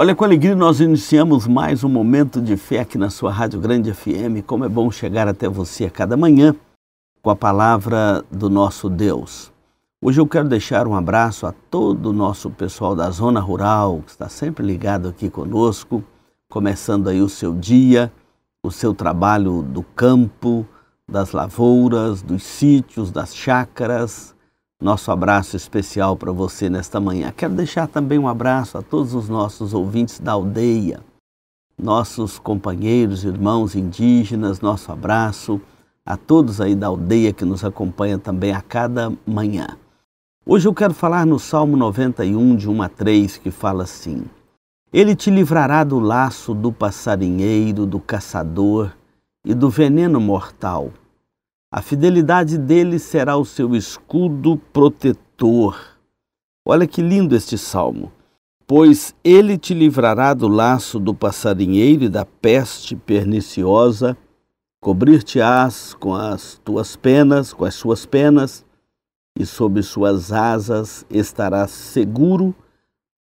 Olha, com alegria nós iniciamos mais um momento de fé aqui na sua Rádio Grande FM. Como é bom chegar até você a cada manhã com a palavra do nosso Deus. Hoje eu quero deixar um abraço a todo o nosso pessoal da zona rural que está sempre ligado aqui conosco, começando aí o seu dia, o seu trabalho do campo, das lavouras, dos sítios, das chácaras, nosso abraço especial para você nesta manhã. Quero deixar também um abraço a todos os nossos ouvintes da aldeia, nossos companheiros, irmãos indígenas, nosso abraço a todos aí da aldeia que nos acompanha também a cada manhã. Hoje eu quero falar no Salmo 91, de 1 a 3, que fala assim: Ele te livrará do laço do passarinheiro, do caçador e do veneno mortal. A fidelidade dele será o seu escudo protetor. Olha que lindo este salmo. Pois ele te livrará do laço do passarinheiro e da peste perniciosa, cobrir-te-ás com as tuas penas, com as suas penas, e sob suas asas estarás seguro.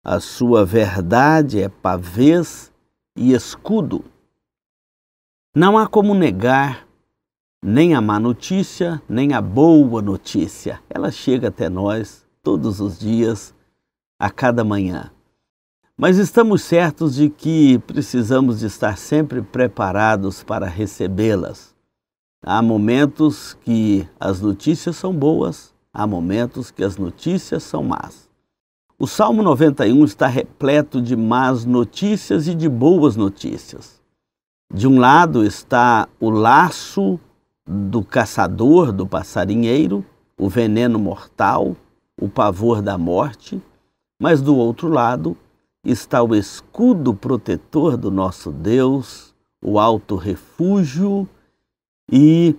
A sua verdade é pavês e escudo. Não há como negar nem a má notícia, nem a boa notícia. Ela chega até nós todos os dias, a cada manhã. Mas estamos certos de que precisamos de estar sempre preparados para recebê-las. Há momentos que as notícias são boas, há momentos que as notícias são más. O Salmo 91 está repleto de más notícias e de boas notícias. De um lado está o laço do caçador, do passarinheiro, o veneno mortal, o pavor da morte, mas do outro lado está o escudo protetor do nosso Deus, o alto refúgio e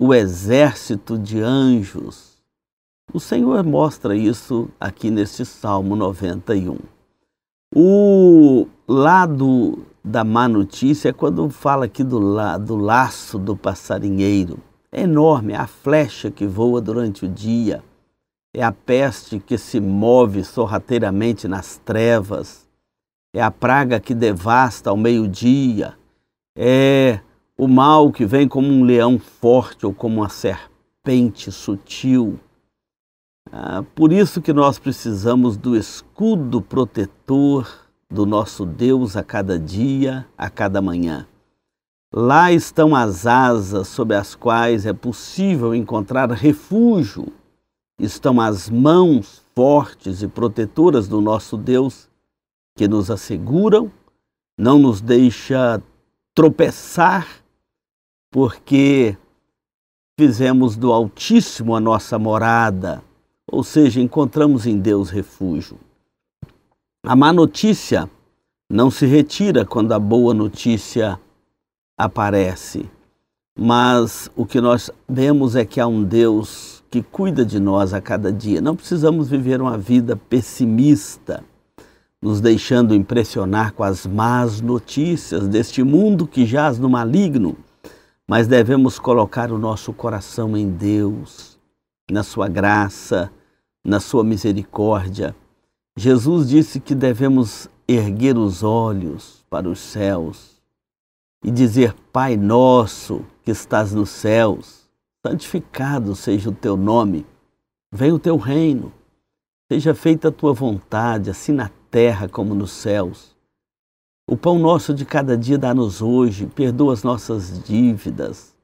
o exército de anjos. O Senhor mostra isso aqui neste Salmo 91. O lado da má notícia é quando fala aqui do, la, do laço do passarinheiro. É enorme, é a flecha que voa durante o dia, é a peste que se move sorrateiramente nas trevas, é a praga que devasta ao meio-dia, é o mal que vem como um leão forte ou como uma serpente sutil. Ah, por isso que nós precisamos do escudo protetor do nosso Deus a cada dia, a cada manhã. Lá estão as asas sob as quais é possível encontrar refúgio. Estão as mãos fortes e protetoras do nosso Deus que nos asseguram, não nos deixa tropeçar, porque fizemos do Altíssimo a nossa morada, ou seja, encontramos em Deus refúgio. A má notícia não se retira quando a boa notícia aparece. Mas o que nós vemos é que há um Deus que cuida de nós a cada dia. Não precisamos viver uma vida pessimista, nos deixando impressionar com as más notícias deste mundo que jaz no maligno, mas devemos colocar o nosso coração em Deus, na sua graça, na sua misericórdia Jesus disse que devemos erguer os olhos para os céus e dizer: Pai nosso que estás nos céus, santificado seja o teu nome, venha o teu reino, seja feita a tua vontade, assim na terra como nos céus. O pão nosso de cada dia dá-nos hoje, perdoa as nossas dívidas.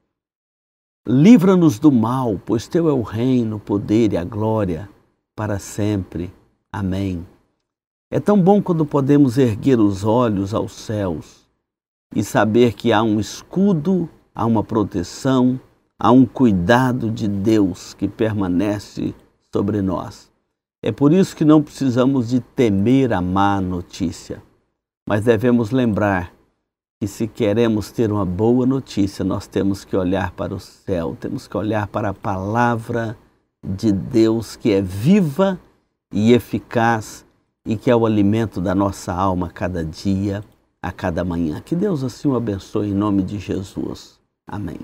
Livra-nos do mal, pois teu é o reino, o poder e a glória para sempre. Amém. É tão bom quando podemos erguer os olhos aos céus e saber que há um escudo, há uma proteção, há um cuidado de Deus que permanece sobre nós. É por isso que não precisamos de temer a má notícia, mas devemos lembrar que se queremos ter uma boa notícia, nós temos que olhar para o céu, temos que olhar para a palavra de Deus que é viva e e eficaz e que é o alimento da nossa alma a cada dia, a cada manhã. Que Deus assim o abençoe em nome de Jesus. Amém.